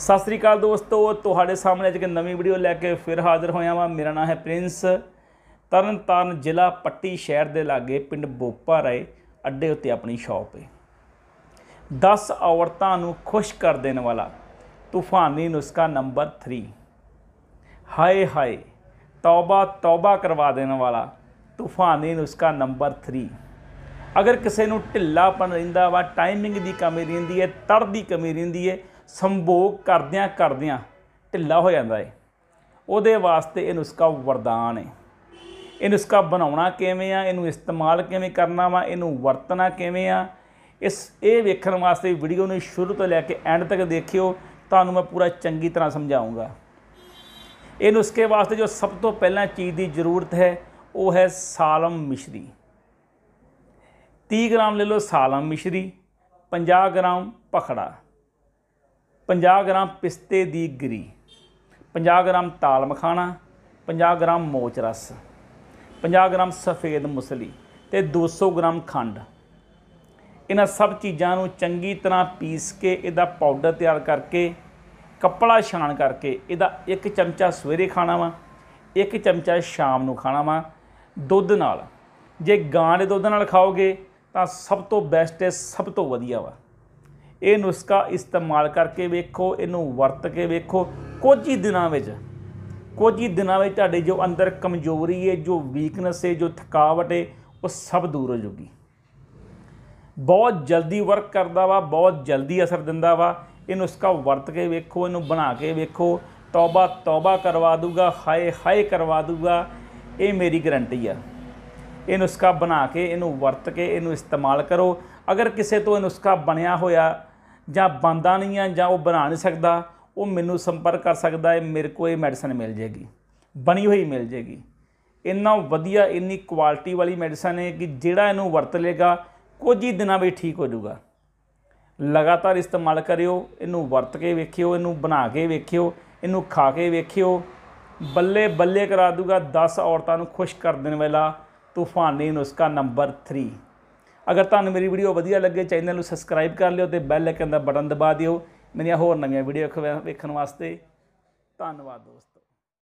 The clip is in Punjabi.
ਸਤਿ ਸ੍ਰੀ ਅਕਾਲ ਦੋਸਤੋ ਤੁਹਾਡੇ ਸਾਹਮਣੇ ਅੱਜ ਇੱਕ ਨਵੀਂ ਵੀਡੀਓ ਲੈ ਕੇ ਫਿਰ ਹਾਜ਼ਰ ਹੋਇਆ ਵਾਂ ਮੇਰਾ ਨਾਮ ਹੈ ਪ੍ਰਿੰਸ ਤਰਨਤਾਰਨ ਜ਼ਿਲ੍ਹਾ ਪੱਟੀ ਸ਼ਹਿਰ ਦੇ ਲਾਗੇ ਪਿੰਡ ਬੋਪਾ ਰਾਏ ਅੱਡੇ ਉੱਤੇ ਆਪਣੀ ਸ਼ਾਪ ਹੈ 10 ਔਰਤਾਂ ਨੂੰ ਖੁਸ਼ ਕਰ ਦੇਣ ਵਾਲਾ ਤੂਫਾਨੀ ਨੁਸਖਾ ਨੰਬਰ 3 ਹਾਏ ਹਾਏ ਤੌਬਾ ਤੌਬਾ ਕਰਵਾ ਦੇਣ ਵਾਲਾ ਤੂਫਾਨੀ ਨੁਸਖਾ ਨੰਬਰ 3 ਅਗਰ ਕਿਸੇ ਨੂੰ ਢਿੱਲਾਪਨ ਰਹਿੰਦਾ ਵਾ ਟਾਈਮਿੰਗ ਦੀ ਕਮੀ ਰਹਿੰਦੀ ਹੈ ਤੜ ਦੀ ਕਮੀ ਰਹਿੰਦੀ ਹੈ ਸੰਭੋਗ ਕਰਦਿਆਂ ਕਰਦਿਆਂ ਢਿੱਲਾ ਹੋ ਜਾਂਦਾ ਏ ਉਹਦੇ ਵਾਸਤੇ ਇਹ ਨੁਸਖਾ ਵਰਦਾਨ ਏ ਇਹ ਨੁਸਖਾ ਬਣਾਉਣਾ ਕਿਵੇਂ ਆ ਇਹਨੂੰ ਇਸਤੇਮਾਲ ਕਿਵੇਂ ਕਰਨਾ ਵਾ ਇਹਨੂੰ ਵਰਤਣਾ ਕਿਵੇਂ ਆ ਇਸ ਇਹ ਵੇਖਣ ਵਾਸਤੇ ਵੀਡੀਓ ਨੂੰ ਸ਼ੁਰੂ ਤੋਂ ਲੈ ਕੇ ਐਂਡ ਤੱਕ ਦੇਖਿਓ ਤੁਹਾਨੂੰ ਮੈਂ ਪੂਰਾ ਚੰਗੀ ਤਰ੍ਹਾਂ ਸਮਝਾਉਂਗਾ ਇਹ ਨੁਸਖੇ ਵਾਸਤੇ ਜੋ ਸਭ ਤੋਂ ਪਹਿਲਾਂ ਚੀਜ਼ ਦੀ ਜ਼ਰੂਰਤ ਹੈ ਉਹ ਹੈ ਸਾਲਮ ਮਿਸ਼ਰੀ 30 ਗ੍ਰਾਮ ਲੈ ਲਓ ਸਾਲਮ ਮਿਸ਼ਰੀ 50 ਗ੍ਰਾਮ ਪਖੜਾ 50 ਗ੍ਰਾਮ ਪਿਸਤੇ ਦੀ ਗਰੀ 50 ਗ੍ਰਾਮ ਤਾਲ ਮਖਾਣਾ 50 ਗ੍ਰਾਮ ਮੋਚ ਰਸ 50 ਗ੍ਰਾਮ ਸਫੇਦ ਮੁਸਲੀ ਤੇ 200 ਗ੍ਰਾਮ ਖੰਡ ਇਹਨਾਂ ਸਭ ਚੀਜ਼ਾਂ ਨੂੰ ਚੰਗੀ ਤਰ੍ਹਾਂ ਪੀਸ ਕੇ ਇਹਦਾ ਪਾਊਡਰ ਤਿਆਰ ਕਰਕੇ ਕੱਪੜਾ ਛਾਣ ਕਰਕੇ ਇਹਦਾ ਇੱਕ ਚਮਚਾ ਸਵੇਰੇ ਖਾਣਾ ਵਾ ਇੱਕ ਚਮਚਾ ਸ਼ਾਮ ਨੂੰ ਖਾਣਾ ਵਾ ਦੁੱਧ ਨਾਲ ਜੇ ਗਾਂ ਦੇ ਦੁੱਧ ਨਾਲ ਖਾਓਗੇ ਤਾਂ ਸਭ ਤੋਂ ਬੈਸਟ ਹੈ ਸਭ ਤੋਂ ਵਧੀਆ ਵਾ ਇਹ ਨੁਸਖਾ ਇਸਤੇਮਾਲ ਕਰਕੇ ਵੇਖੋ ਇਹਨੂੰ ਵਰਤ ਕੇ ਵੇਖੋ ਕੁਝ ਹੀ ਦਿਨਾਂ ਵਿੱਚ ਕੁਝ ਹੀ ਦਿਨਾਂ ਵਿੱਚ ਤੁਹਾਡੇ ਜੋ ਅੰਦਰ ਕਮਜ਼ੋਰੀ ਹੈ ਜੋ ਵੀਕਨੈਸ ਹੈ ਜੋ ਥਕਾਵਟ ਹੈ ਉਹ ਸਭ ਦੂਰ ਹੋ ਜੂਗੀ ਬਹੁਤ ਜਲਦੀ ਵਰਕ ਕਰਦਾ ਵਾ ਬਹੁਤ ਜਲਦੀ ਅਸਰ ਦਿੰਦਾ ਵਾ ਇਹ ਨੁਸਖਾ ਵਰਤ ਕੇ ਵੇਖੋ ਇਹਨੂੰ ਬਣਾ ਕੇ ਵੇਖੋ ਤੌਬਾ ਤੌਬਾ ਕਰਵਾ ਦੂਗਾ ਹਾਏ ਹਾਏ ਕਰਵਾ ਦੂਗਾ ਇਹ ਮੇਰੀ ਗਰੰਟੀ ਆ ਇਹ ਨੁਸਖਾ ਬਣਾ ਕੇ ਇਹਨੂੰ ਵਰਤ ਕੇ ਇਹਨੂੰ ਇਸਤੇਮਾਲ ਕਰੋ ਅਗਰ ਕਿਸੇ ਤੋਂ ਇਹ ਨੁਸਖਾ ਬਣਿਆ ਹੋਇਆ ਜਾਂ ਬੰਦਾ ਨਹੀਂ ਆ ਜਾਂ ਉਹ ਬਣਾ ਨਹੀਂ ਸਕਦਾ ਉਹ ਮੈਨੂੰ ਸੰਪਰਕ ਕਰ ਸਕਦਾ ਹੈ ਮੇਰੇ ਕੋਲ ਇਹ ਮੈਡੀਸਨ ਮਿਲ ਜੇਗੀ ਬਣੀ ਹੋਈ ਮਿਲ ਜੇਗੀ ਇੰਨਾ ਵਧੀਆ ਇੰਨੀ ਕੁਆਲਿਟੀ ਵਾਲੀ ਮੈਡੀਸਨ ਹੈ ਕਿ ਜਿਹੜਾ ਇਹਨੂੰ ਵਰਤ ਲੇਗਾ ਕੁਝ ਹੀ ਦਿਨਾਂ ਵਿੱਚ ਠੀਕ ਹੋ ਜਾਊਗਾ ਲਗਾਤਾਰ ਇਸਤੇਮਾਲ ਕਰਿਓ ਇਹਨੂੰ ਵਰਤ ਕੇ ਵੇਖਿਓ ਇਹਨੂੰ ਬਣਾ ਕੇ ਵੇਖਿਓ ਇਹਨੂੰ ਖਾ ਕੇ ਵੇਖਿਓ ਬੱਲੇ ਬੱਲੇ ਕਰਾ ਦੂਗਾ 10 ਔਰਤਾਂ ਨੂੰ ਖੁਸ਼ ਕਰ ਦੇਣ ਵਾਲਾ ਤੂਫਾਨੀ ਨੁਸਖਾ ਨੰਬਰ 3 ਅਗਰ ਤੁਹਾਨੂੰ ਮੇਰੀ ਵੀਡੀਓ ਵਧੀਆ ਲੱਗੇ ਚੈਨਲ ਨੂੰ ਸਬਸਕ੍ਰਾਈਬ ਕਰ ਲਿਓ ਤੇ ਬੈਲ ਆਈਕਨ ਦਾ ਬਟਨ ਦਬਾ ਦਿਓ ਮੇਰੀਆਂ ਹੋਰ ਨਵੀਆਂ ਵੀਡੀਓ ਵੇਖਣ ਵਾਸਤੇ ਧੰਨਵਾਦ ਦੋਸਤੋ